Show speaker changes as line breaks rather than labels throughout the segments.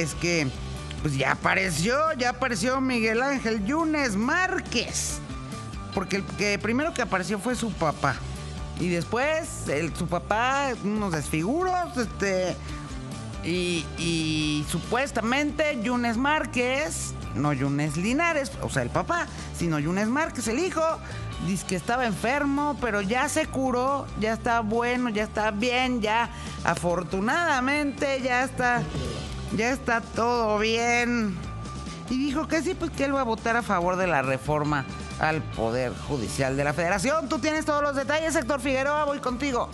es que pues ya apareció, ya apareció Miguel Ángel Yunes Márquez. Porque el que primero que apareció fue su papá. Y después el, su papá, unos desfiguros, este... Y, y supuestamente Yunes Márquez, no Yunes Linares, o sea, el papá, sino Yunes Márquez, el hijo, dice que estaba enfermo, pero ya se curó, ya está bueno, ya está bien, ya afortunadamente ya está ya está todo bien. Y dijo que sí, pues que él va a votar a favor de la reforma al Poder Judicial de la Federación. Tú tienes todos los detalles, Héctor Figueroa, voy contigo.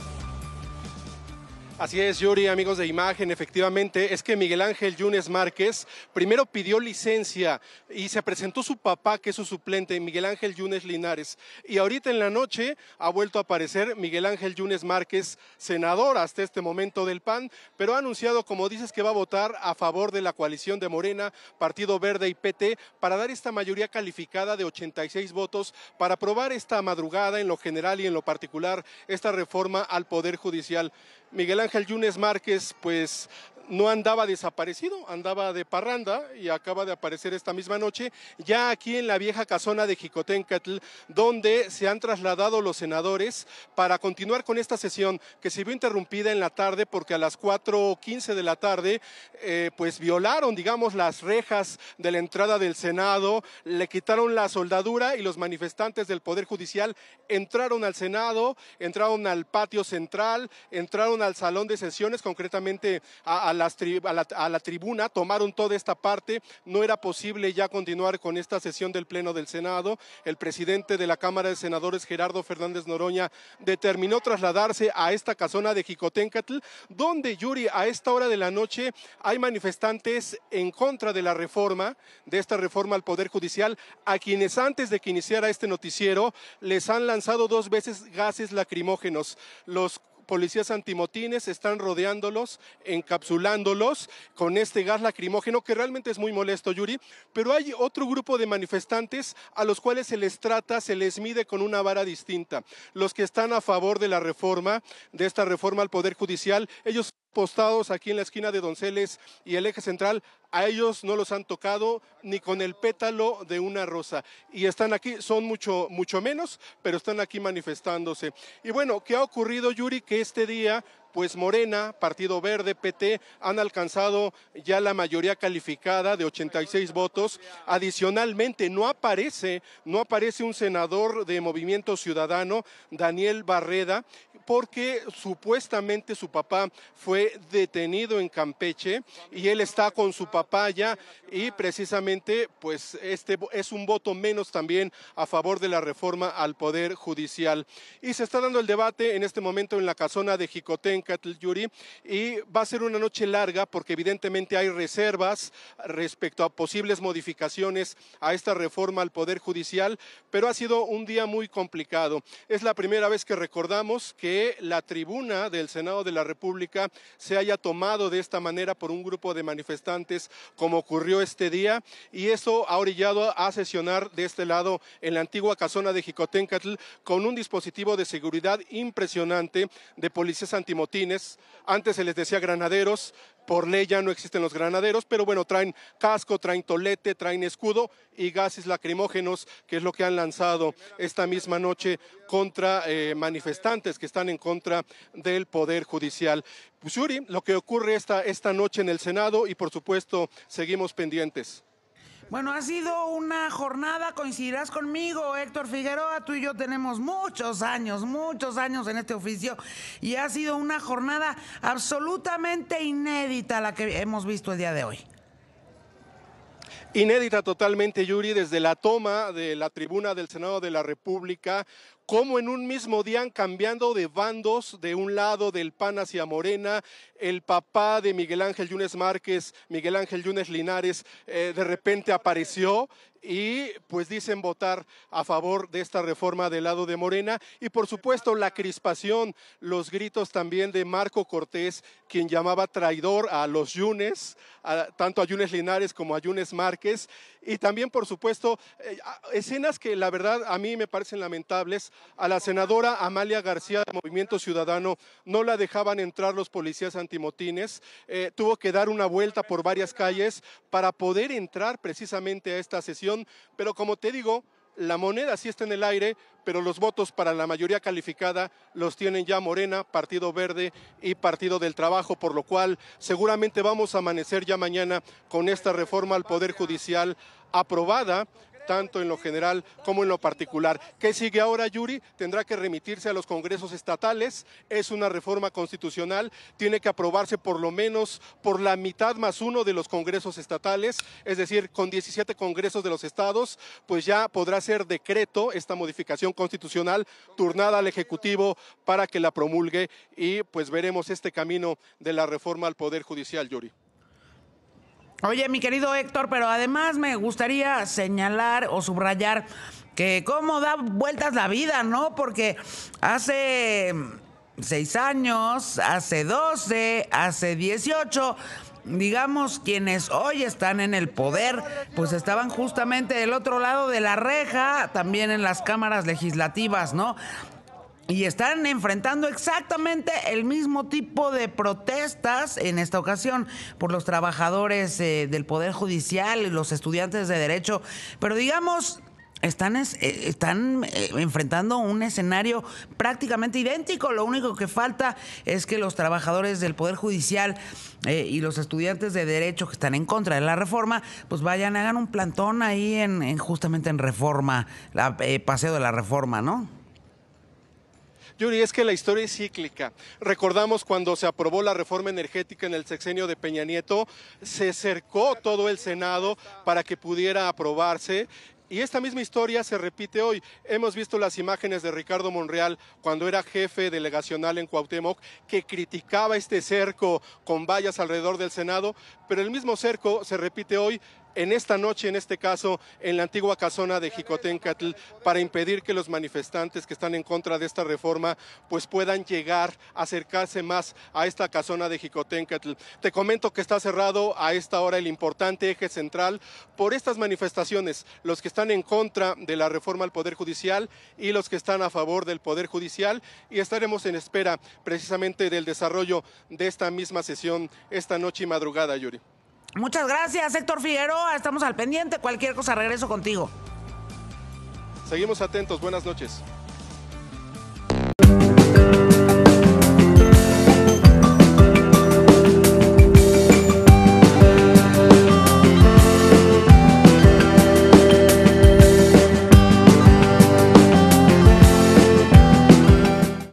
Así es, Yuri, amigos de imagen, efectivamente, es que Miguel Ángel Yunes Márquez primero pidió licencia y se presentó su papá, que es su suplente, Miguel Ángel Yunes Linares. Y ahorita en la noche ha vuelto a aparecer Miguel Ángel Yunes Márquez, senador hasta este momento del PAN, pero ha anunciado, como dices, que va a votar a favor de la coalición de Morena, Partido Verde y PT para dar esta mayoría calificada de 86 votos para aprobar esta madrugada en lo general y en lo particular esta reforma al Poder Judicial. Miguel Ángel Ángel Yunes Márquez, pues no andaba desaparecido, andaba de parranda y acaba de aparecer esta misma noche, ya aquí en la vieja casona de Jicotencatl, donde se han trasladado los senadores para continuar con esta sesión que se vio interrumpida en la tarde porque a las 4.15 de la tarde eh, pues violaron, digamos, las rejas de la entrada del Senado, le quitaron la soldadura y los manifestantes del Poder Judicial entraron al Senado, entraron al patio central, entraron al salón de sesiones, concretamente a, a a, la, tribuna, tomaron toda esta parte, no era posible ya continuar con esta sesión del Pleno del Senado. El presidente de la Cámara de Senadores, Gerardo Fernández Noroña, determinó trasladarse a esta casona de Jicotencatl, donde Yuri, a esta hora de la noche, hay manifestantes en contra de la reforma, de esta reforma al Poder Judicial, a quienes antes de que iniciara este noticiero les han lanzado dos veces gases lacrimógenos. Los policías antimotines están rodeándolos, encapsulándolos con este gas lacrimógeno que realmente es muy molesto, Yuri. Pero hay otro grupo de manifestantes a los cuales se les trata, se les mide con una vara distinta. Los que están a favor de la reforma, de esta reforma al Poder Judicial, ellos postados aquí en la esquina de Donceles y el eje central, a ellos no los han tocado ni con el pétalo de una rosa. Y están aquí, son mucho, mucho menos, pero están aquí manifestándose. Y bueno, ¿qué ha ocurrido, Yuri? Que este día pues Morena, Partido Verde, PT han alcanzado ya la mayoría calificada de 86 votos. Adicionalmente, no aparece, no aparece un senador de Movimiento Ciudadano, Daniel Barreda, porque supuestamente su papá fue detenido en Campeche y él está con su papá ya y precisamente pues este es un voto menos también a favor de la reforma al Poder Judicial. Y se está dando el debate en este momento en la casona de Jicotenco Yuri y va a ser una noche larga porque evidentemente hay reservas respecto a posibles modificaciones a esta reforma al Poder Judicial, pero ha sido un día muy complicado. Es la primera vez que recordamos que la tribuna del Senado de la República se haya tomado de esta manera por un grupo de manifestantes como ocurrió este día y eso ha orillado a sesionar de este lado en la antigua casona de Jicotencatl con un dispositivo de seguridad impresionante de policías antimotivos antes se les decía granaderos, por ley ya no existen los granaderos, pero bueno, traen casco, traen tolete, traen escudo y gases lacrimógenos, que es lo que han lanzado esta misma noche contra eh, manifestantes que están en contra del Poder Judicial. Pues, Yuri, lo que ocurre esta, esta noche en el Senado y por supuesto seguimos pendientes.
Bueno, ha sido una jornada, coincidirás conmigo, Héctor Figueroa, tú y yo tenemos muchos años, muchos años en este oficio y ha sido una jornada absolutamente inédita la que hemos visto el día de hoy.
Inédita totalmente, Yuri, desde la toma de la tribuna del Senado de la República, como en un mismo día, cambiando de bandos, de un lado del PAN hacia Morena, el papá de Miguel Ángel Yunes Márquez, Miguel Ángel Yunes Linares, eh, de repente apareció y pues dicen votar a favor de esta reforma del lado de Morena. Y por supuesto la crispación, los gritos también de Marco Cortés, quien llamaba traidor a los Yunes, tanto a Yunes Linares como a Yunes Márquez. Y también por supuesto eh, escenas que la verdad a mí me parecen lamentables. A la senadora Amalia García de Movimiento Ciudadano no la dejaban entrar los policías antimotines. Eh, tuvo que dar una vuelta por varias calles para poder entrar precisamente a esta sesión. Pero como te digo, la moneda sí está en el aire, pero los votos para la mayoría calificada los tienen ya Morena, Partido Verde y Partido del Trabajo, por lo cual seguramente vamos a amanecer ya mañana con esta reforma al Poder Judicial aprobada tanto en lo general como en lo particular. ¿Qué sigue ahora, Yuri? Tendrá que remitirse a los congresos estatales, es una reforma constitucional, tiene que aprobarse por lo menos por la mitad más uno de los congresos estatales, es decir, con 17 congresos de los estados, pues ya podrá ser decreto esta modificación constitucional turnada al Ejecutivo para que la promulgue y pues veremos este camino de la reforma al Poder Judicial, Yuri.
Oye, mi querido Héctor, pero además me gustaría señalar o subrayar que cómo da vueltas la vida, ¿no? Porque hace seis años, hace doce, hace dieciocho, digamos, quienes hoy están en el poder, pues estaban justamente del otro lado de la reja, también en las cámaras legislativas, ¿no? Y están enfrentando exactamente el mismo tipo de protestas en esta ocasión por los trabajadores eh, del Poder Judicial, y los estudiantes de Derecho. Pero digamos, están, eh, están eh, enfrentando un escenario prácticamente idéntico. Lo único que falta es que los trabajadores del Poder Judicial y los estudiantes de Derecho que están en contra de la reforma, pues vayan, hagan un plantón ahí en, justamente en Reforma, la, paseo de la Reforma, ¿no?
Yuri, es que la historia es cíclica. Recordamos cuando se aprobó la reforma energética en el sexenio de Peña Nieto, se cercó todo el Senado para que pudiera aprobarse y esta misma historia se repite hoy. Hemos visto las imágenes de Ricardo Monreal cuando era jefe delegacional en Cuauhtémoc, que criticaba este cerco con vallas alrededor del Senado, pero el mismo cerco se repite hoy en esta noche, en este caso, en la antigua casona de Jicotencatl, para impedir que los manifestantes que están en contra de esta reforma pues puedan llegar, acercarse más a esta casona de Jicotencatl. Te comento que está cerrado a esta hora el importante eje central por estas manifestaciones, los que están en contra de la reforma al Poder Judicial y los que están a favor del Poder Judicial y estaremos en espera precisamente del desarrollo de esta misma sesión esta noche y madrugada, Yuri. Muchas
gracias, Héctor Figueroa. Estamos al pendiente. Cualquier cosa, regreso contigo.
Seguimos atentos. Buenas noches.